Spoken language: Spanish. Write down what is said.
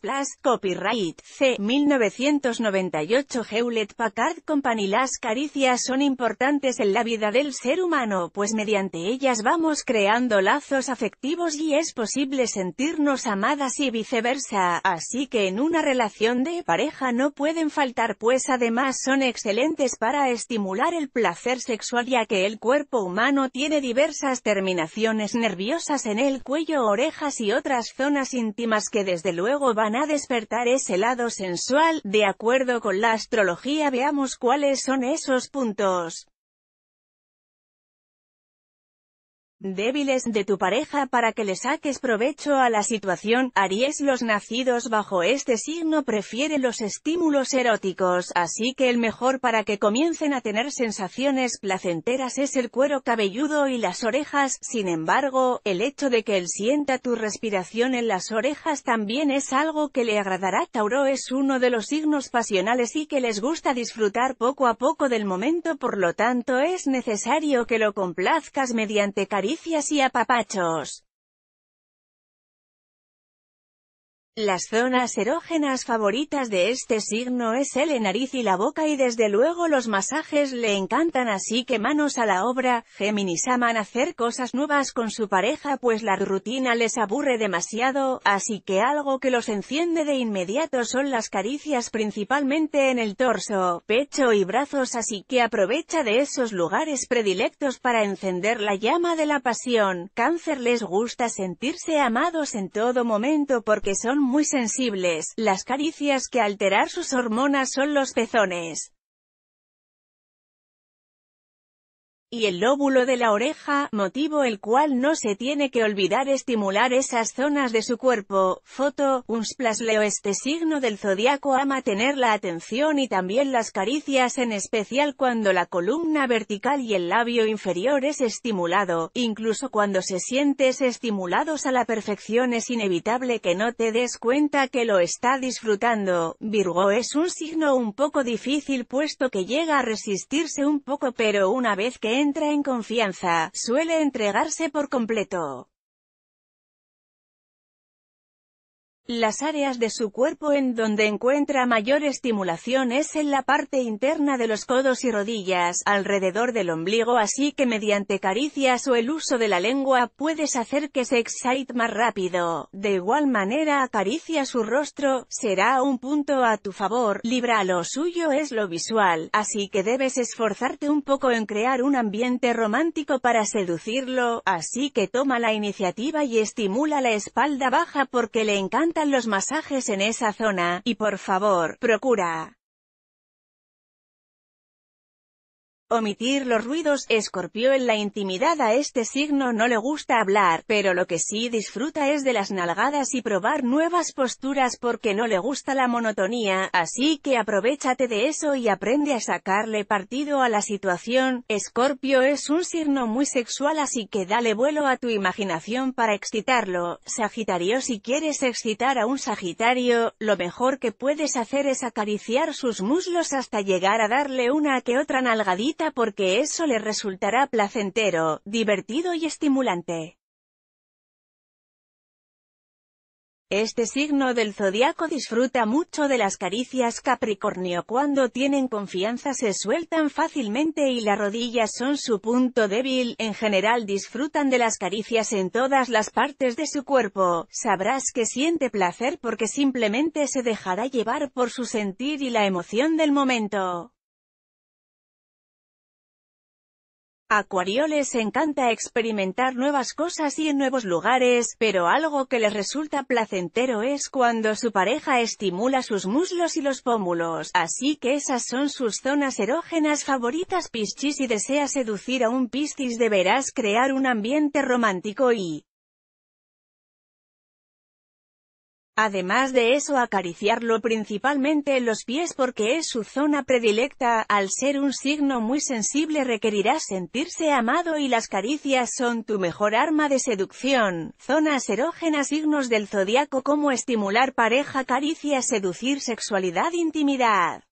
Plus, Copyright, C. 1998 Hewlett Packard Company Las caricias son importantes en la vida del ser humano, pues mediante ellas vamos creando lazos afectivos y es posible sentirnos amadas y viceversa, así que en una relación de pareja no pueden faltar pues además son excelentes para estimular el placer sexual ya que el cuerpo humano tiene diversas terminaciones nerviosas en el cuello, orejas y otras zonas íntimas que desde luego van a despertar ese lado sensual, de acuerdo con la astrología veamos cuáles son esos puntos. débiles de tu pareja para que le saques provecho a la situación. Aries los nacidos bajo este signo prefieren los estímulos eróticos, así que el mejor para que comiencen a tener sensaciones placenteras es el cuero cabelludo y las orejas. Sin embargo, el hecho de que él sienta tu respiración en las orejas también es algo que le agradará. Tauro es uno de los signos pasionales y que les gusta disfrutar poco a poco del momento por lo tanto es necesario que lo complazcas mediante cariño ¡Gracias y apapachos. Las zonas erógenas favoritas de este signo es el nariz y la boca y desde luego los masajes le encantan así que manos a la obra, Géminis aman hacer cosas nuevas con su pareja pues la rutina les aburre demasiado, así que algo que los enciende de inmediato son las caricias principalmente en el torso, pecho y brazos así que aprovecha de esos lugares predilectos para encender la llama de la pasión. Cáncer les gusta sentirse amados en todo momento porque son muy sensibles, las caricias que alterar sus hormonas son los pezones. y el lóbulo de la oreja, motivo el cual no se tiene que olvidar estimular esas zonas de su cuerpo. Foto, un splasleo Este signo del zodiaco ama tener la atención y también las caricias en especial cuando la columna vertical y el labio inferior es estimulado, incluso cuando se sientes estimulados a la perfección es inevitable que no te des cuenta que lo está disfrutando. Virgo es un signo un poco difícil puesto que llega a resistirse un poco pero una vez que entra en confianza, suele entregarse por completo. Las áreas de su cuerpo en donde encuentra mayor estimulación es en la parte interna de los codos y rodillas, alrededor del ombligo así que mediante caricias o el uso de la lengua puedes hacer que se excite más rápido. De igual manera acaricia su rostro, será un punto a tu favor, Libra lo suyo es lo visual, así que debes esforzarte un poco en crear un ambiente romántico para seducirlo, así que toma la iniciativa y estimula la espalda baja porque le encanta encantan los masajes en esa zona, y por favor, procura Omitir los ruidos, Escorpio en la intimidad a este signo no le gusta hablar, pero lo que sí disfruta es de las nalgadas y probar nuevas posturas porque no le gusta la monotonía, así que aprovechate de eso y aprende a sacarle partido a la situación. Escorpio es un signo muy sexual así que dale vuelo a tu imaginación para excitarlo. Sagitario si quieres excitar a un Sagitario, lo mejor que puedes hacer es acariciar sus muslos hasta llegar a darle una que otra nalgadita porque eso le resultará placentero, divertido y estimulante. Este signo del zodiaco disfruta mucho de las caricias Capricornio cuando tienen confianza se sueltan fácilmente y las rodillas son su punto débil, en general disfrutan de las caricias en todas las partes de su cuerpo, sabrás que siente placer porque simplemente se dejará llevar por su sentir y la emoción del momento. Acuario les encanta experimentar nuevas cosas y en nuevos lugares, pero algo que les resulta placentero es cuando su pareja estimula sus muslos y los pómulos, así que esas son sus zonas erógenas favoritas Piscis y desea seducir a un Piscis deberás crear un ambiente romántico y Además de eso acariciarlo principalmente en los pies porque es su zona predilecta, al ser un signo muy sensible requerirás sentirse amado y las caricias son tu mejor arma de seducción. Zonas erógenas signos del zodiaco como estimular pareja, caricia, seducir, sexualidad, intimidad.